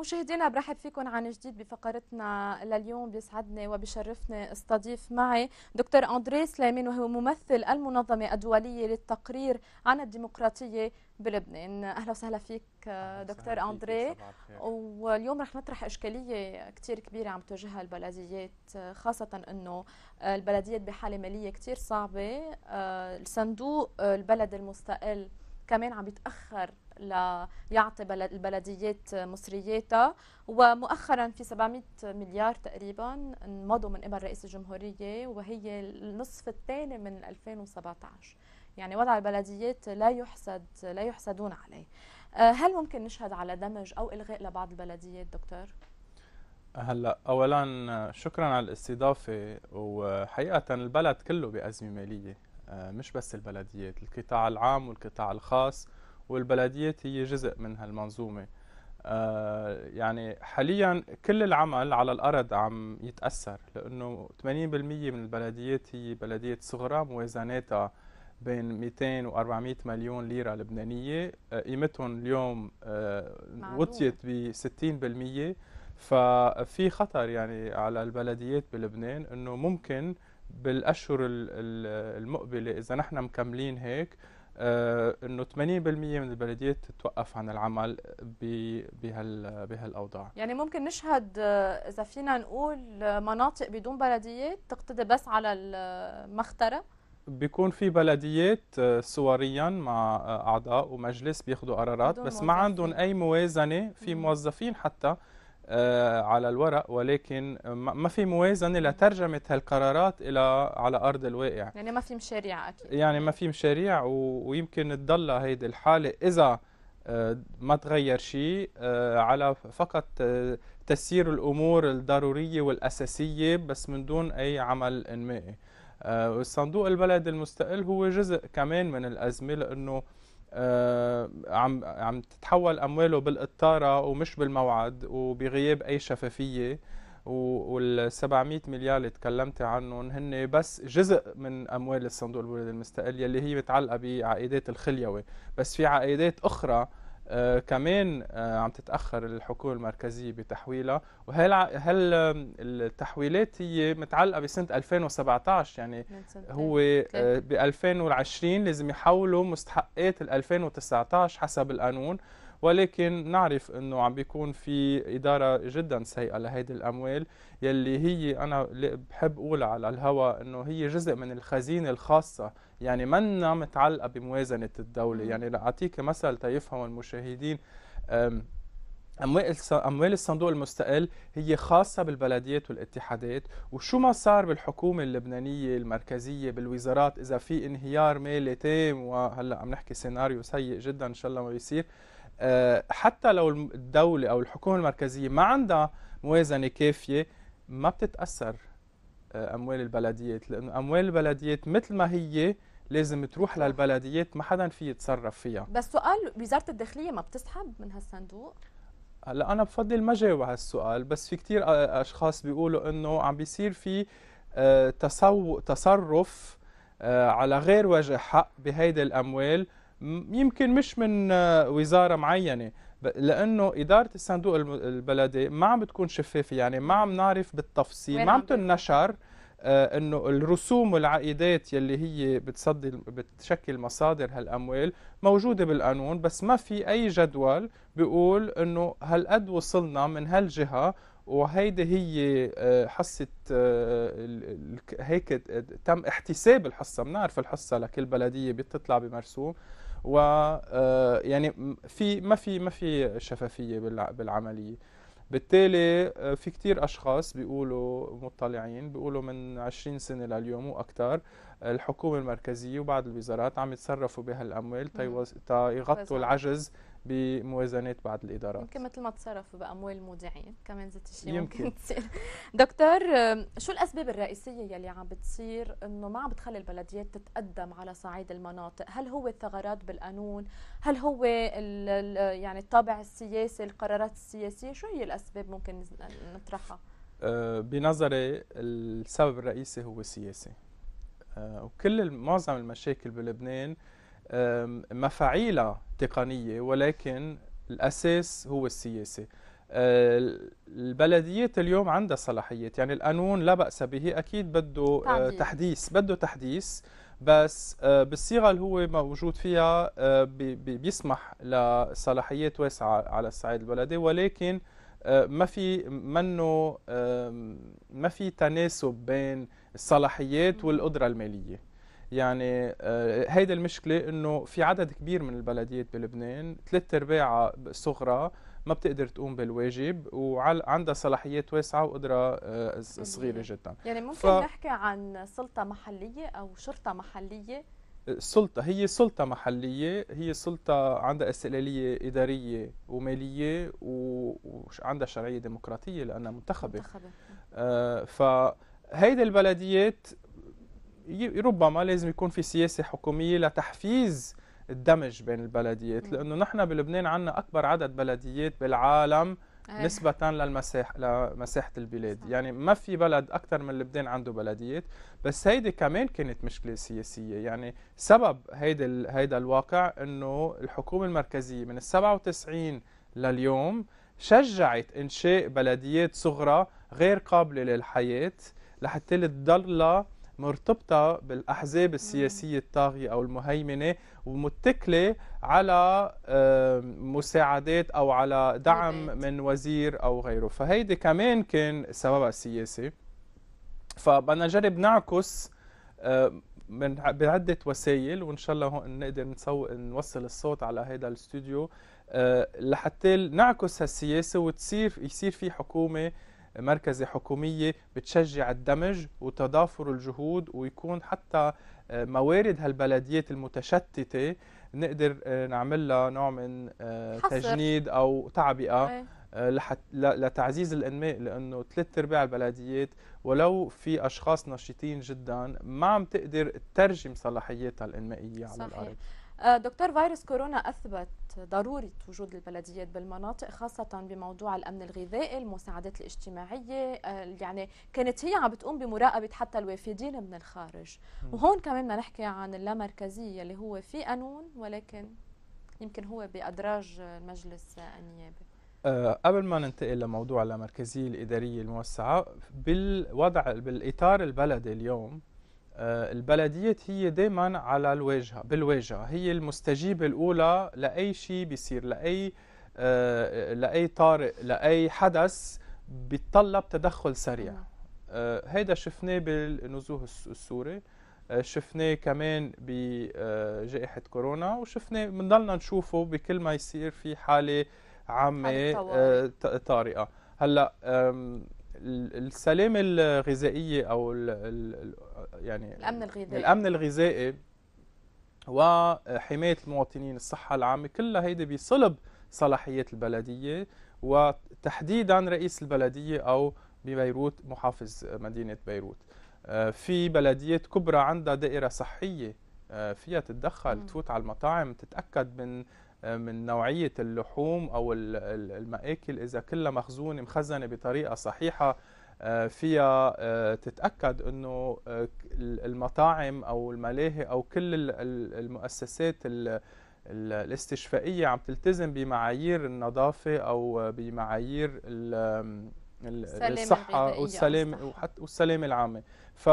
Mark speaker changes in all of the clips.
Speaker 1: مشاهدينا برحب فيكم عن جديد بفقرتنا لليوم بيسعدني وبشرفني استضيف معي دكتور اندري سليمان وهو ممثل المنظمه الدوليه للتقرير عن الديمقراطيه بلبنان اهلا وسهلا فيك دكتور اندري واليوم رح نطرح اشكاليه كثير كبيره عم تواجهها البلديات خاصه انه البلديات بحاله ماليه كثير صعبه آه، الصندوق آه، البلد المستقل كمان عم يتاخر ليعطي البلديات مصرياتها ومؤخرا في 700 مليار تقريبا انمضوا من قبل رئيس الجمهوريه وهي النصف الثاني من 2017 يعني وضع البلديات لا يحسد لا يحسدون عليه آه، هل ممكن نشهد على دمج او الغاء لبعض البلديات دكتور
Speaker 2: هلا اولا شكرا على الاستضافه وحقيقه البلد كله بازمه ماليه آه، مش بس البلديات القطاع العام والقطاع الخاص والبلديات هي جزء من هالمنظومة آه، يعني حاليا كل العمل على الأرض عم يتأثر لأنه 80% من البلديات هي بلديات صغرى موازناتها بين 200 و 400 مليون ليرة لبنانية آه، قيمتهم اليوم آه، وطيت ب 60% ففي خطر يعني على البلديات بلبنان انه ممكن بالاشهر المقبله اذا نحن مكملين هيك آه، انه 80% من البلديات توقف عن العمل بهال بهالاوضاع
Speaker 1: يعني ممكن نشهد آه، اذا فينا نقول آه، مناطق بدون بلديات تقتدي بس على المختره
Speaker 2: بيكون في بلديات صوريا مع اعضاء ومجلس بياخذوا قرارات بس ما عندهم اي موازنه في موظفين حتى آه، على الورق ولكن ما في موازنه لترجمه هالقرارات الى على ارض الواقع
Speaker 1: يعني ما في مشاريع اكيد
Speaker 2: يعني ما في مشاريع ويمكن تضل هيدي الحاله اذا آه، ما تغير شيء آه، على فقط تسيير الامور الضروريه والاساسيه بس من دون اي عمل انمائي الصندوق البلد المستقل هو جزء كمان من الازمه لانه آه، عم عم تتحول امواله بالقطاره ومش بالموعد وبغياب اي شفافيه وال 700 مليار اللي تكلمت عنهم هن بس جزء من اموال الصندوق البلدي المستقل يلي هي متعلقه بعائدات الخليوي بس في عائدات اخرى آه، كمان آه، عم تتاخر الحكومه المركزيه بتحويلها وهل هل التحويلات هي متعلقه بسنه 2017 يعني هو آه، ب 2020 لازم يحولوا مستحقات ال 2019 حسب القانون ولكن نعرف انه عم بيكون في اداره جدا سيئه لهيدي الاموال يلي هي انا بحب اقول على الهواء انه هي جزء من الخزينه الخاصه يعني منا متعلقه بموازنه الدوله يعني لاعطيك مثل تيفهم المشاهدين أموال الصندوق المستقل هي خاصة بالبلديات والاتحادات وشو ما صار بالحكومة اللبنانية المركزية بالوزارات إذا في انهيار مالي تام وهلأ عم نحكي سيناريو سيء جدا إن شاء الله ما يصير آه، حتى لو الدولة أو الحكومة المركزية ما عندها موازنة كافية ما بتتأثر آه، أموال البلديات لأنه أموال البلديات مثل ما هي لازم تروح للبلديات ما حدا في يتصرف فيها
Speaker 1: بس سؤال وزارة الداخلية ما بتسحب من هالصندوق؟
Speaker 2: هلا آه، أنا بفضل ما جاوب على السؤال بس في كتير أشخاص بيقولوا إنه عم بيصير في تصرف على غير وجه حق بهيدي الأموال يمكن مش من آه، وزاره معينه لانه اداره الصندوق البلدي ما عم بتكون شفافه يعني ما عم نعرف بالتفصيل ما عم تنشر آه، انه الرسوم والعائدات يلي هي بتصدي بتشكل مصادر هالاموال موجوده بالقانون بس ما في اي جدول بيقول انه هالقد وصلنا من هالجهه وهيدي هي آه، حصة هيك تم احتساب الحصة بنعرف الحصة لكل بلدية بتطلع بمرسوم و آه، يعني في ما في ما في شفافيه بالعمليه بالتالي آه، في كتير اشخاص بيقولوا مطلعين بيقولوا من 20 سنه لليوم واكثر الحكومه المركزيه وبعض الوزارات عم يتصرفوا بهالاموال تيغطوا العجز بموازنات بعض الادارات
Speaker 1: يمكن مثل ما تصرفوا باموال المودعين كمان ذات الشيء يمكن, ممكن تصير دكتور شو الاسباب الرئيسيه يلي عم بتصير انه ما عم بتخلي البلديات تتقدم على صعيد المناطق هل هو الثغرات بالقانون هل هو يعني الطابع السياسي القرارات السياسيه شو هي الاسباب ممكن نطرحها
Speaker 2: آه، بنظري السبب الرئيسي هو السياسي آه، وكل معظم المشاكل بلبنان مفاعيلها تقنية ولكن الأساس هو السياسة آه، البلديات اليوم عندها صلاحيات يعني القانون لا بأس به أكيد بده آه، تعديل. تحديث بده تحديث بس آه، بالصيغة اللي هو موجود فيها بيسمح لصلاحيات واسعة على الصعيد البلدي ولكن ما في منه ما في تناسب بين الصلاحيات والقدرة المالية يعني آه، هيدي المشكله انه في عدد كبير من البلديات بلبنان ثلاث ارباعها صغرى ما بتقدر تقوم بالواجب وعندها صلاحيات واسعه وقدره آه، صغيره جدا يعني ممكن ف... نحكي
Speaker 1: عن سلطه محليه او شرطه محليه
Speaker 2: السلطة آه، هي سلطة محلية هي سلطة عندها استقلالية إدارية ومالية وعندها شرعية ديمقراطية لأنها منتخبة, منتخبة. آه فهيدي البلديات ربما لازم يكون في سياسه حكوميه لتحفيز الدمج بين البلديات لانه نحن بلبنان عندنا اكبر عدد بلديات بالعالم آه. نسبة للمساحة لمساحة البلاد يعني ما في بلد أكثر من لبنان عنده بلديات بس هيدي كمان كانت مشكلة سياسية يعني سبب هيدا هيدا الواقع إنه الحكومة المركزية من ال 97 لليوم شجعت إنشاء بلديات صغرى غير قابلة للحياة لحتى تضلها مرتبطة بالأحزاب السياسية الطاغية أو المهيمنة ومتكلة على مساعدات أو على دعم من وزير أو غيره فهيدي كمان كان سببها السياسي فبدنا نجرب نعكس من بعدة وسائل وإن شاء الله نقدر نسوق نوصل الصوت على هذا الاستوديو آه، لحتى نعكس هالسياسة وتصير يصير في حكومة مركزي حكوميه بتشجع الدمج وتضافر الجهود ويكون حتى آه، موارد هالبلديات المتشتته نقدر آه، نعمل لها نوع من آه، تجنيد او تعبئه إيه. لتعزيز الانماء لانه ثلاث ارباع البلديات ولو في اشخاص نشيطين جدا ما عم تقدر تترجم صلاحياتها الانمائيه صحيح. على الارض
Speaker 1: آه، دكتور فيروس كورونا أثبت ضرورة وجود البلديات بالمناطق خاصة بموضوع الأمن الغذائي المساعدات الاجتماعية آه، يعني كانت هي عم بتقوم بمراقبة حتى الوافدين من الخارج وهون كمان بدنا نحكي عن اللامركزية اللي هو في قانون ولكن يمكن هو بأدراج المجلس النيابي
Speaker 2: آه، قبل ما ننتقل لموضوع اللامركزية الإدارية الموسعة بالوضع بالإطار البلدي اليوم آه، البلديات هي دائما على الواجهه بالواجهه هي المستجيبه الاولى لاي شيء بيصير لاي آه، لاي طارئ لاي حدث بيتطلب تدخل سريع آه، هيدا شفناه بالنزوه السوري شفناه كمان بجائحة كورونا وشفناه بنضلنا نشوفه بكل ما يصير في حالة عامة طارئة هلا السلامة الغذائية أو يعني
Speaker 1: الامن الغذائي الامن
Speaker 2: الغذائي وحمايه المواطنين الصحه العامه كلها هيدي بصلب صلاحيات البلديه وتحديدا رئيس البلديه او ببيروت محافظ مدينه بيروت آه، في بلديات كبرى عندها دائره صحيه آه، فيها تتدخل م. تفوت على المطاعم تتاكد من آه، من نوعيه اللحوم او المآكل اذا كلها مخزونه مخزنه بطريقه صحيحه آه، فيها آه، تتاكد انه آه، المطاعم او الملاهي او كل المؤسسات الاستشفائيه عم تلتزم بمعايير النظافه او بمعايير الصحه والسلام والسلامه العامه ف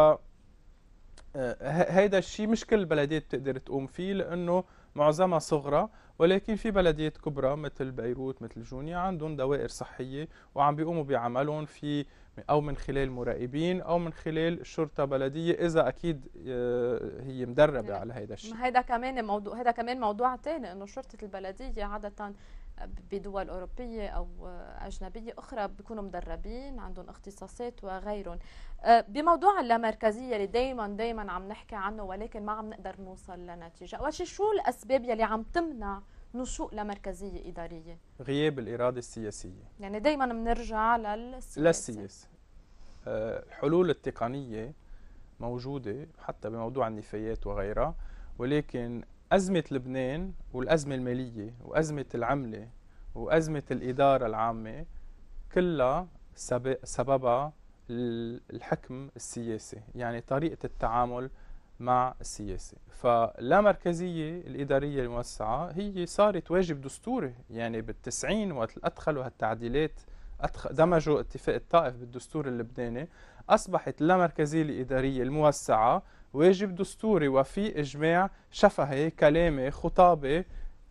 Speaker 2: هذا الشيء مش كل البلديات بتقدر تقوم فيه لانه معظمها صغرى ولكن في بلديات كبرى مثل بيروت مثل جونيا عندهم دوائر صحية وعم بيقوموا بعملهم في أو من خلال مراقبين أو من خلال شرطة بلدية إذا أكيد آه، هي مدربة نعم. على هذا الشيء
Speaker 1: هذا كمان موضوع هذا كمان موضوع تاني إنه شرطة البلدية عادة بدول أوروبية أو أجنبية أخرى بيكونوا مدربين عندهم اختصاصات وغيرهم أه، بموضوع اللامركزية اللي دايما دايما عم نحكي عنه ولكن ما عم نقدر نوصل لنتيجة أول شيء شو الأسباب يلي عم تمنع نشوء لمركزية إدارية
Speaker 2: غياب الإرادة السياسية
Speaker 1: يعني دايما بنرجع للسياسة
Speaker 2: للسياسة أه، الحلول التقنية موجودة حتى بموضوع النفايات وغيرها ولكن أزمة لبنان والأزمة المالية وأزمة العملة وأزمة الإدارة العامة كلها سببها الحكم السياسي يعني طريقة التعامل مع السياسة فلا مركزية الإدارية الموسعة هي صارت واجب دستوري يعني بالتسعين وقت أدخلوا هالتعديلات دمجوا اتفاق الطائف بالدستور اللبناني أصبحت لا مركزية الإدارية الموسعة واجب دستوري وفي إجماع شفهي كلامي خطابي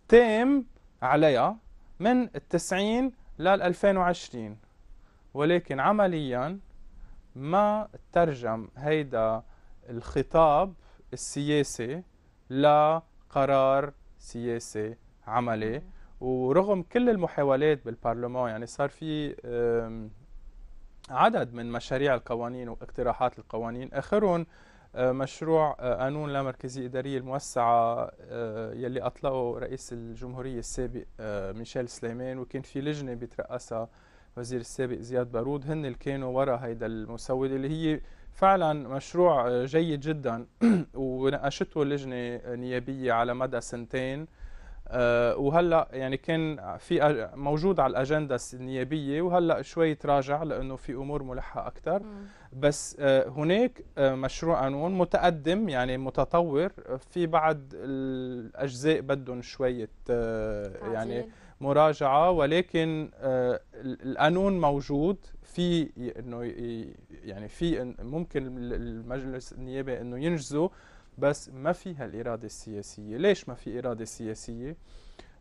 Speaker 2: تام عليها من التسعين لل 2020 ولكن عمليا ما ترجم هيدا الخطاب السياسي لقرار سياسي عملي ورغم كل المحاولات بالبرلمان يعني صار في عدد من مشاريع القوانين واقتراحات القوانين اخرهم آه، مشروع آه، قانون لامركزية إدارية الموسعة آه، يلي أطلقه رئيس الجمهورية السابق ميشيل سليمان وكان في لجنة بترأسها وزير السابق زياد بارود هن اللي كانوا ورا هيدا المسودة اللي هي فعلا مشروع جيد جدا وناقشته لجنة نيابية على مدى سنتين وهلا يعني كان في موجود على الاجنده النيابيه وهلا شوي تراجع لانه في امور ملحه اكثر بس آه، هناك آه، مشروع قانون متقدم يعني متطور آه، في بعض الاجزاء بدهم شويه يعني مراجعه ولكن القانون موجود في انه يعني في ممكن المجلس النيابي انه ينجزه بس ما فيها الاراده السياسيه، ليش ما في اراده سياسيه؟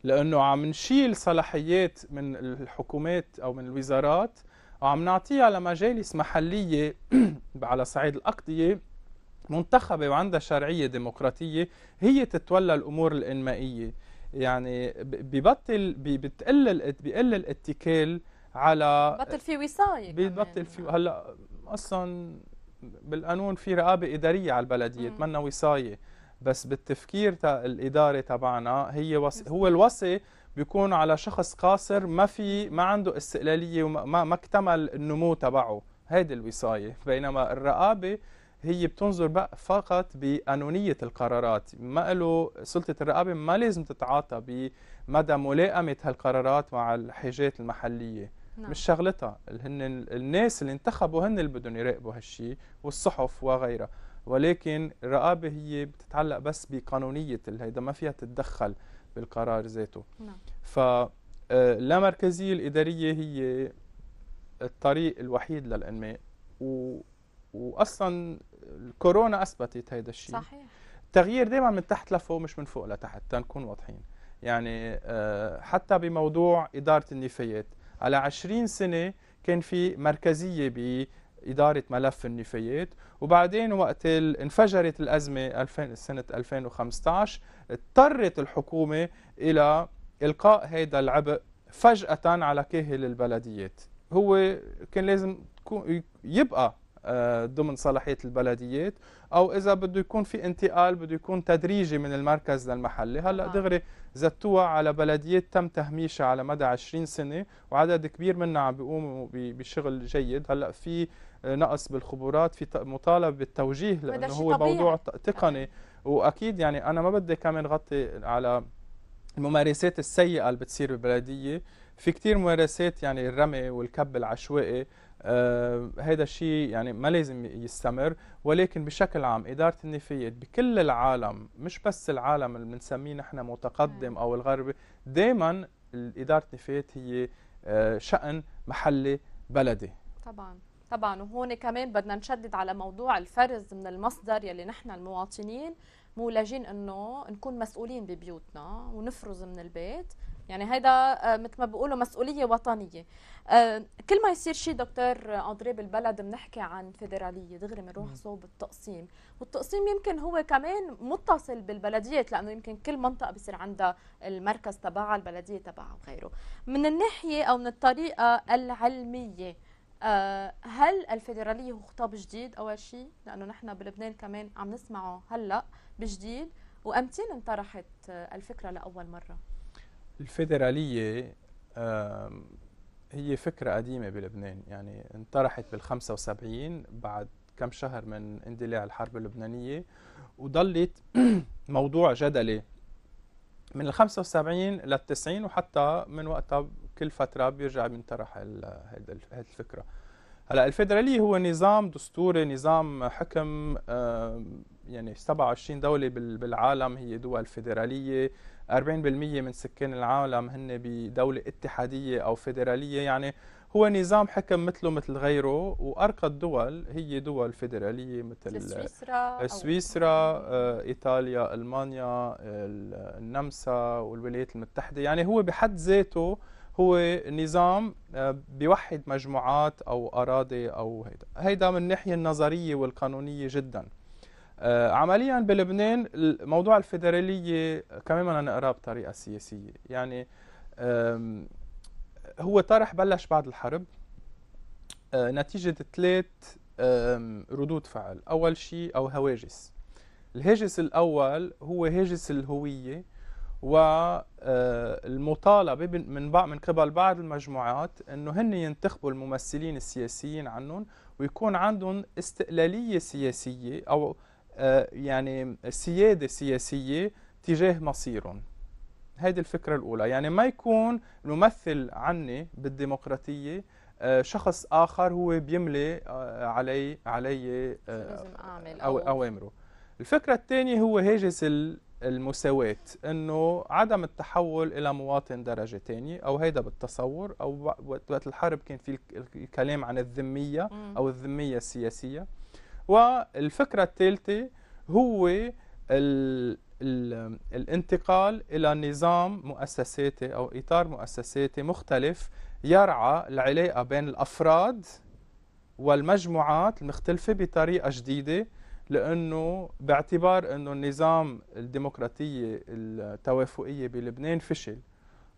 Speaker 2: لانه عم نشيل صلاحيات من الحكومات او من الوزارات وعم نعطيها لمجالس محلية على صعيد الأقضية منتخبة وعندها شرعية ديمقراطية هي تتولى الأمور الإنمائية يعني ببطل بتقل بقل الاتكال على
Speaker 1: بطل في وصايه
Speaker 2: ببطل في هلا اصلا بالقانون في رقابه اداريه على البلديه تمنى وصايه بس بالتفكير الإدارة الاداري تبعنا هي وص... هو الوصي بيكون على شخص قاصر ما في ما عنده استقلاليه وما ما اكتمل النمو تبعه هيدي الوصايه بينما الرقابه هي بتنظر بقى فقط بقانونية القرارات ما له سلطة الرقابة ما لازم تتعاطى بمدى ملائمة هالقرارات مع الحاجات المحلية نعم. مش شغلتها هن الناس اللي انتخبوا هن اللي بدهم يراقبوا هالشيء والصحف وغيرها ولكن الرقابة هي بتتعلق بس بقانونية هيدا ما فيها تتدخل بالقرار ذاته نعم. فاللامركزية آه، الإدارية هي الطريق الوحيد للإنماء و... وأصلا الكورونا أثبتت هذا الشيء صحيح التغيير دائما من تحت لفوق مش من فوق لتحت تنكون واضحين يعني آه، حتى بموضوع إدارة النفايات على 20 سنة كان في مركزية إدارة ملف النفايات وبعدين وقت انفجرت الأزمة سنة 2015 اضطرت الحكومة إلى إلقاء هذا العبء فجأة على كاهل البلديات هو كان لازم يبقى آه، ضمن صلاحيه البلديات او اذا بده يكون في انتقال بده يكون تدريجي من المركز للمحلي هلا آه. دغري زتوها على بلديات تم تهميشها على مدى 20 سنه وعدد كبير منها عم بيقوموا بشغل جيد هلا في آه، نقص بالخبرات في مطالب بالتوجيه لانه هو طبيعي. موضوع تقني واكيد يعني انا ما بدي كمان غطي على الممارسات السيئه اللي بتصير بالبلديه في كتير ممارسات يعني الرمي والكب العشوائي هذا آه، الشيء يعني ما لازم يستمر ولكن بشكل عام إدارة النفايات بكل العالم مش بس العالم اللي بنسميه نحن متقدم أو الغربي دائما إدارة النفايات هي آه، شأن محلي بلدي
Speaker 1: طبعا طبعا وهون كمان بدنا نشدد على موضوع الفرز من المصدر يلي نحن المواطنين مولجين انه نكون مسؤولين ببيوتنا ونفرز من البيت يعني هيدا آه، مثل ما بيقولوا مسؤوليه وطنيه آه، كل ما يصير شيء دكتور آه، اندري بالبلد بنحكي عن فيدراليه دغري بنروح صوب التقسيم والتقسيم يمكن هو كمان متصل بالبلديات لانه يمكن كل منطقه بصير عندها المركز تبعها البلديه تبعها وغيره من الناحيه او من الطريقه العلميه هل الفيدراليه هو خطاب جديد اول شيء لانه نحن بلبنان كمان عم نسمعه هلا بجديد وامتين انطرحت الفكره لاول مره
Speaker 2: الفيدرالية هي فكرة قديمة بلبنان يعني انطرحت بال 75 بعد كم شهر من اندلاع الحرب اللبنانية وضلت موضوع جدلي من ال 75 لل 90 وحتى من وقتها كل فترة بيرجع بينطرح هذه الفكرة هلا الفيدرالية هو نظام دستوري نظام حكم يعني 27 دولة بالعالم هي دول فيدرالية 40% من سكان العالم هن بدولة اتحادية أو فيدرالية يعني هو نظام حكم مثله مثل غيره وأرقى الدول هي دول فيدرالية مثل سويسرا, سويسرا إيطاليا آه، ألمانيا النمسا والولايات المتحدة يعني هو بحد ذاته هو نظام آه، بيوحد مجموعات أو أراضي أو هيدا هيدا من الناحية النظرية والقانونية جداً آه، عمليا بلبنان موضوع الفيدرالية كمان بدنا نقراه بطريقة سياسية يعني هو طرح بلش بعد الحرب آه، نتيجة ثلاث ردود فعل أول شيء أو هواجس الهاجس الأول هو هاجس الهوية والمطالبة آه، من بعض من قبل بعض المجموعات أنه هن ينتخبوا الممثلين السياسيين عنهم ويكون عندهم استقلالية سياسية أو آه، يعني سيادة سياسية تجاه مصيرهم هيدي الفكرة الأولى يعني ما يكون ممثل عني بالديمقراطية آه، شخص آخر هو بيملي آه، علي علي
Speaker 1: أو أوامره
Speaker 2: الفكرة الثانية هو هاجس المساواة انه عدم التحول الى مواطن درجة ثانية او هيدا بالتصور او وقت الحرب كان في الكلام عن الذمية او الذمية السياسية والفكرة الثالثة هو الـ الـ الانتقال إلى نظام مؤسساتي أو إطار مؤسساتي مختلف يرعى العلاقة بين الأفراد والمجموعات المختلفة بطريقة جديدة لأنه باعتبار أنه النظام الديمقراطية التوافقية بلبنان فشل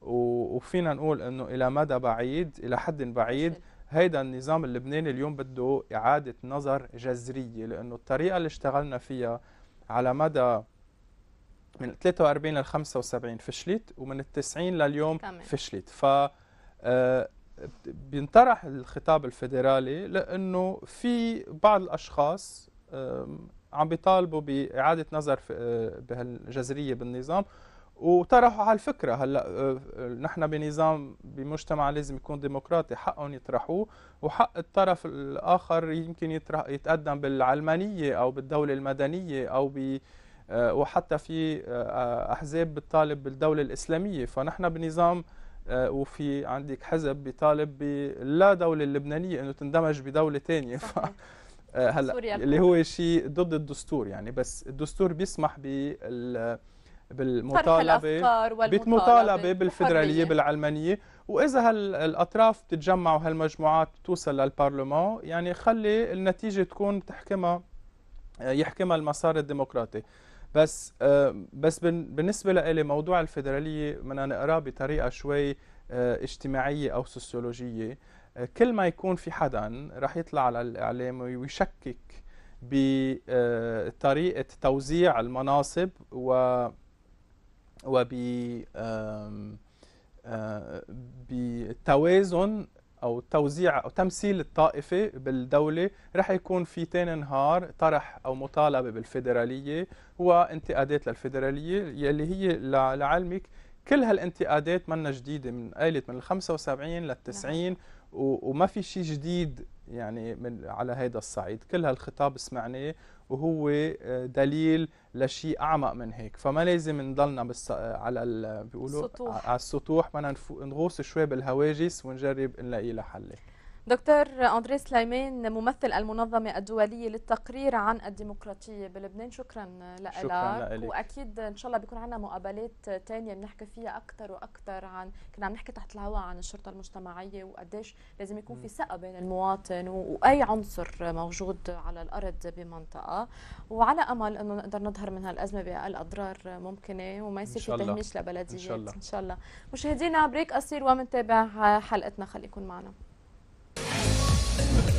Speaker 2: وفينا نقول أنه إلى مدى بعيد إلى حد بعيد هيدا النظام اللبناني اليوم بده إعادة نظر جذرية لأنه الطريقة اللي اشتغلنا فيها على مدى من 43 ل 75 فشلت ومن ال 90 لليوم فشلت ف آه، بينطرح الخطاب الفيدرالي لانه في بعض الاشخاص عم بيطالبوا باعاده نظر آه، بهالجذريه بالنظام وطرحوا على الفكره هلا آه، آه، نحن بنظام بمجتمع لازم يكون ديمقراطي حقهم يطرحوه وحق الطرف الاخر يمكن يطرح يتقدم بالعلمانيه او بالدوله المدنيه او ب آه، وحتى في احزاب بتطالب بالدوله الاسلاميه فنحن بنظام وفي عندك حزب بيطالب باللا دوله اللبنانيه انه تندمج بدوله ثانيه هلا اللي هو شيء ضد الدستور يعني بس الدستور بيسمح بال بالمطالبه بالمطالبه بالفدراليه بالعلمانيه واذا هالاطراف بتتجمع وهالمجموعات توصل للبرلمان يعني خلي النتيجه تكون بتحكمها يحكمها المسار الديمقراطي بس آه، بس بالنسبه لإلي موضوع الفدراليه بدنا نقراه بطريقه شوي آه، اجتماعيه او سوسيولوجيه آه، كل ما يكون في حدا راح يطلع على الاعلام ويشكك بطريقه توزيع المناصب و وب آه، بتوازن او توزيع او تمثيل الطائفه بالدوله رح يكون في تاني نهار طرح او مطالبه بالفيدراليه وانتقادات للفيدراليه يلي هي لعلمك كل هالانتقادات منا جديده من قالت من ال 75 لل 90 وما في شيء جديد يعني من على هذا الصعيد كل هالخطاب سمعناه وهو آه، دليل لشيء اعمق من هيك فما لازم نضلنا بس آه، على ال... بيقولوا السطوح. على السطوح بدنا نغوص شوي بالهواجس ونجرب نلاقي لها حل
Speaker 1: دكتور أندريس سليمان ممثل المنظمة الدولية للتقرير عن الديمقراطية بلبنان شكرا لك شكرا وأكيد إن شاء الله بيكون عنا مقابلات تانية بنحكي فيها أكثر وأكثر عن كنا عم نحكي تحت الهواء عن الشرطة المجتمعية وقديش لازم يكون في ثقة بين المواطن وأي عنصر موجود على الأرض بمنطقة وعلى أمل أنه نقدر نظهر من هالأزمة بأقل أضرار ممكنة وما يصير في تهميش لبلديات إن شاء الله, إن شاء الله. مشاهدينا بريك قصير ومنتابع حلقتنا خليكم معنا Thank you.